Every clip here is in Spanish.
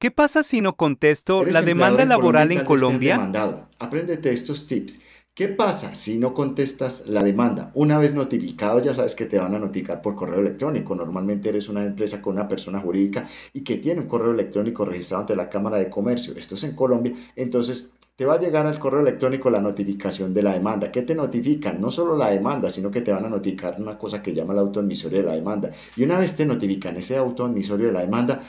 ¿Qué pasa si no contesto la demanda laboral en Colombia? En Apréndete estos tips. ¿Qué pasa si no contestas la demanda? Una vez notificado, ya sabes que te van a notificar por correo electrónico. Normalmente eres una empresa con una persona jurídica y que tiene un correo electrónico registrado ante la Cámara de Comercio. Esto es en Colombia. Entonces, te va a llegar al correo electrónico la notificación de la demanda. ¿Qué te notifican? No solo la demanda, sino que te van a notificar una cosa que llama el auto de la demanda. Y una vez te notifican ese auto de la demanda,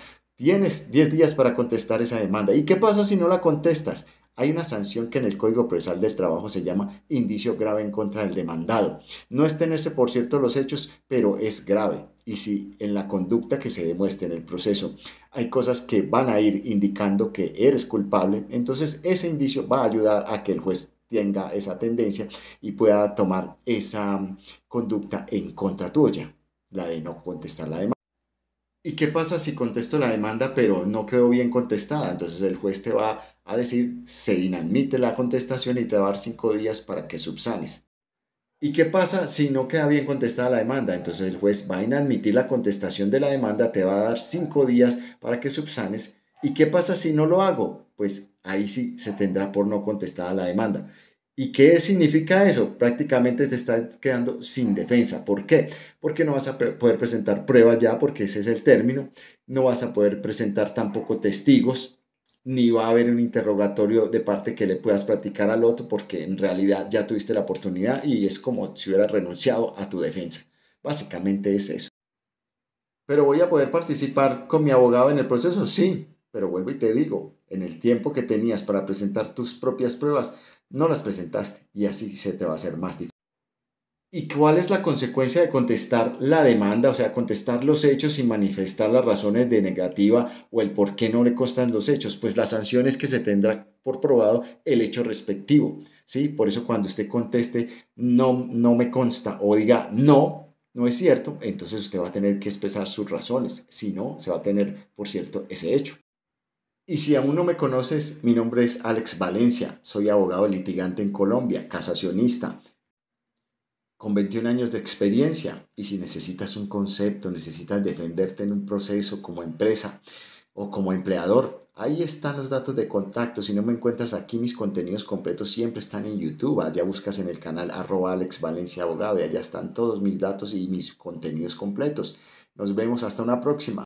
Tienes 10 días para contestar esa demanda. ¿Y qué pasa si no la contestas? Hay una sanción que en el Código Procesal del Trabajo se llama indicio grave en contra del demandado. No es tenerse por cierto los hechos, pero es grave. Y si en la conducta que se demuestre en el proceso hay cosas que van a ir indicando que eres culpable, entonces ese indicio va a ayudar a que el juez tenga esa tendencia y pueda tomar esa conducta en contra tuya, la de no contestar la demanda. ¿Y qué pasa si contesto la demanda pero no quedó bien contestada? Entonces el juez te va a decir se inadmite la contestación y te va a dar cinco días para que subsanes. ¿Y qué pasa si no queda bien contestada la demanda? Entonces el juez va a inadmitir la contestación de la demanda, te va a dar cinco días para que subsanes. ¿Y qué pasa si no lo hago? Pues ahí sí se tendrá por no contestada la demanda. ¿Y qué significa eso? Prácticamente te estás quedando sin defensa. ¿Por qué? Porque no vas a poder presentar pruebas ya, porque ese es el término. No vas a poder presentar tampoco testigos, ni va a haber un interrogatorio de parte que le puedas practicar al otro, porque en realidad ya tuviste la oportunidad y es como si hubieras renunciado a tu defensa. Básicamente es eso. ¿Pero voy a poder participar con mi abogado en el proceso? Sí, pero vuelvo y te digo, en el tiempo que tenías para presentar tus propias pruebas, no las presentaste y así se te va a hacer más difícil. ¿Y cuál es la consecuencia de contestar la demanda? O sea, contestar los hechos y manifestar las razones de negativa o el por qué no le constan los hechos. Pues la sanción es que se tendrá por probado el hecho respectivo. ¿sí? Por eso cuando usted conteste no, no me consta o diga no, no es cierto, entonces usted va a tener que expresar sus razones. Si no, se va a tener por cierto ese hecho. Y si aún no me conoces, mi nombre es Alex Valencia, soy abogado litigante en Colombia, casacionista, con 21 años de experiencia. Y si necesitas un concepto, necesitas defenderte en un proceso como empresa o como empleador, ahí están los datos de contacto. Si no me encuentras aquí, mis contenidos completos siempre están en YouTube. Allá buscas en el canal arroba Alex Valencia Abogado y allá están todos mis datos y mis contenidos completos. Nos vemos hasta una próxima.